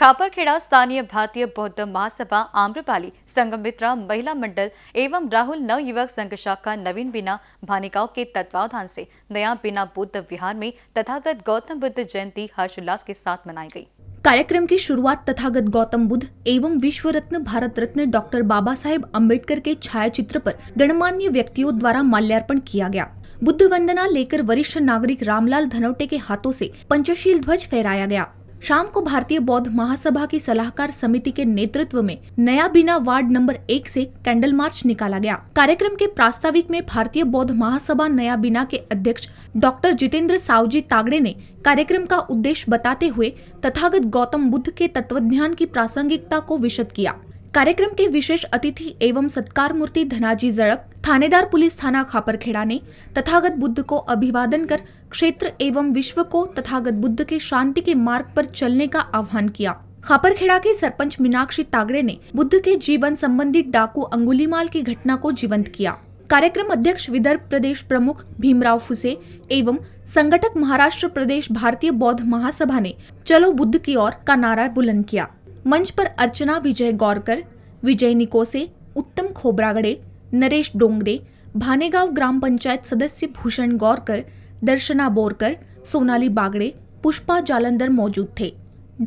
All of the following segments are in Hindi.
खापरखेड़ा स्थानीय भारतीय बौद्ध महासभा आम्रपाली संगमित्रा महिला मंडल एवं राहुल नवयुवक संघ शाखा नवीन बिना भानिकाओं के तत्वावधान से नया बिना बुद्ध विहार में तथागत गौतम बुद्ध जयंती हर्षोल्लास के साथ मनाई गई कार्यक्रम की शुरुआत तथागत गौतम बुद्ध एवं विश्व रत्न भारत रत्न डॉक्टर बाबा साहेब अम्बेडकर के छायाचित्र पर गणमान्य व्यक्तियों द्वारा माल्यार्पण किया गया बुद्ध वंदना लेकर वरिष्ठ नागरिक रामलाल धनौटे के हाथों से पंचशील ध्वज फहराया गया शाम को भारतीय बौद्ध महासभा की सलाहकार समिति के नेतृत्व में नया बिना वार्ड नंबर एक से कैंडल मार्च निकाला गया कार्यक्रम के प्रास्ताविक में भारतीय बौद्ध महासभा नया बिना के अध्यक्ष डॉक्टर जितेंद्र सावजी तागड़े ने कार्यक्रम का उद्देश्य बताते हुए तथागत गौतम बुद्ध के तत्वज्ञान की प्रासंगिकता को विशद किया कार्यक्रम के विशेष अतिथि एवं सत्कार मूर्ति धनाजी जड़प थानेदार पुलिस थाना खापरखेड़ा ने तथागत बुद्ध को अभिवादन कर क्षेत्र एवं विश्व को तथागत बुद्ध के शांति के मार्ग पर चलने का आह्वान किया खापरखेड़ा के सरपंच मीनाक्षी तागड़े ने बुद्ध के जीवन संबंधी डाकू अंगुलीमाल की घटना को जीवंत किया कार्यक्रम अध्यक्ष विदर्भ प्रदेश प्रमुख भीमराव फुसे एवं संगठक महाराष्ट्र प्रदेश भारतीय बौद्ध महासभा ने चलो बुद्ध की ओर का नारा बुलंद किया मंच पर अर्चना विजय गौरकर विजय निकोसे उत्तम खोबरागड़े नरेश डोंगरे भानेगाव ग्राम पंचायत सदस्य भूषण गौरकर दर्शना बोरकर सोनाली बागड़े पुष्पा जालंधर मौजूद थे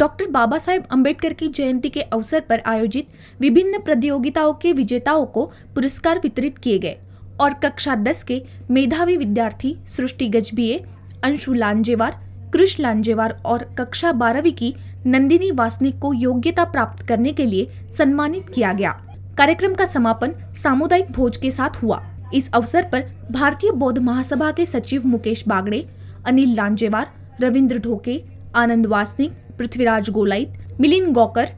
डॉक्टर बाबा साहेब अम्बेडकर की जयंती के अवसर पर आयोजित विभिन्न प्रतियोगिताओं के विजेताओं को पुरस्कार वितरित किए गए और कक्षा दस के मेधावी विद्यार्थी सृष्टि गजबीए अंशु लांजेवार कृष लांजेवार और कक्षा बारहवीं की नंदिनी वासनिक को योग्यता प्राप्त करने के लिए सम्मानित किया गया कार्यक्रम का समापन सामुदायिक भोज के साथ हुआ इस अवसर पर भारतीय बौद्ध महासभा के सचिव मुकेश बागड़े अनिल लांजेवार रविंद्र ढोके आनंद वासनिक पृथ्वीराज गोलाइत मिलिन गौकर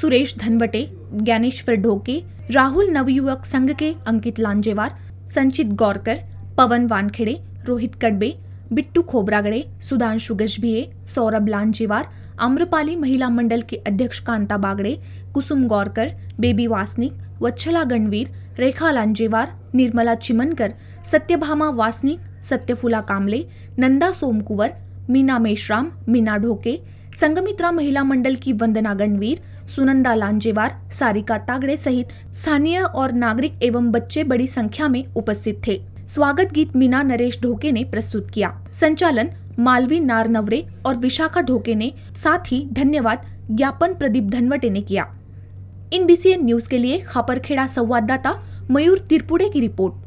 सुरेश धनवटे ज्ञानेश्वर ढोके राहुल नवयुवक संघ के अंकित लांजेवार संचित गौरकर पवन वानखेड़े रोहित कड़बे बिट्टू खोबरागड़े सुधांशु गजभिए सौरभ लांजेवार आम्रपाली महिला मंडल के अध्यक्ष कांता बागड़े कुसुम गौरकर बेबी वासनिक वच्छला गणवीर रेखा लांजेवार निर्मला चिमनकर सत्यभामा वासनिक सत्यफुला कामले नंदा सोमकुवर मीना मेश्राम मीना ढोके संगमित्रा महिला मंडल की वंदना गणवीर सुनंदा लांजेवार सारिका तागड़े सहित स्थानीय और नागरिक एवं बच्चे बड़ी संख्या में उपस्थित थे स्वागत गीत मीना नरेश ढोके ने प्रस्तुत किया संचालन मालवी नारनवरे और विशाखा ढोके ने साथ ही धन्यवाद ज्ञापन प्रदीप धनवटे ने किया इन एन न्यूज के लिए खापरखेड़ा संवाददाता मयूर तिरपुड़े की रिपोर्ट